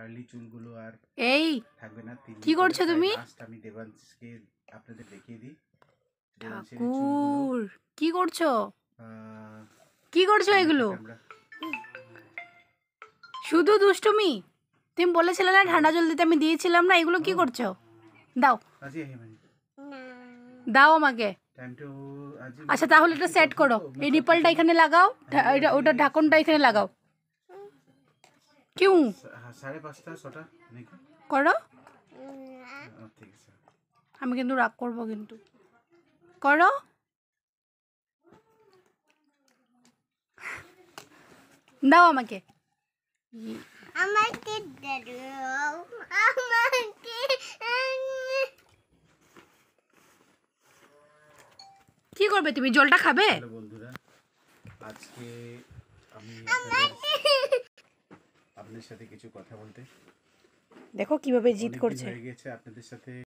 Curly চুলগুলো আর এই থাকবে না কি করছো তুমি আমি দেবাংশকে আপনাদের দেখিয়ে দিই ঠাকুর কি করছো কি করছো এগুলো শুধু দুষ্টুমি তুমি বলেছিলে না ঠান্ডা জল দিতে আমি দিয়েছিলাম না এগুলো কি করছো দাও মানে। দাও আমাকে আচ্ছা তাহলে এটা সেট করো এই নিপলটা হ্যাঁ, এখানে লাগাও হ্যাঁ, ওটা ঢাকনটা এখানে লাগাও क्यों সাড়ে পাঁচটা ছটা করো ঠিক আছে আমি কিন্তু রাগ করবো কিন্তু করো দাও আমাকে আমাকে দাও আমাকে কি করবে তুমি জলটা খাবে বন্ধুরা আজকে আমি আপনাদের সাথে কিছু কথা বলতে দেখো কিভাবে জিত করছে হয়ে গেছে আপনাদের সাথে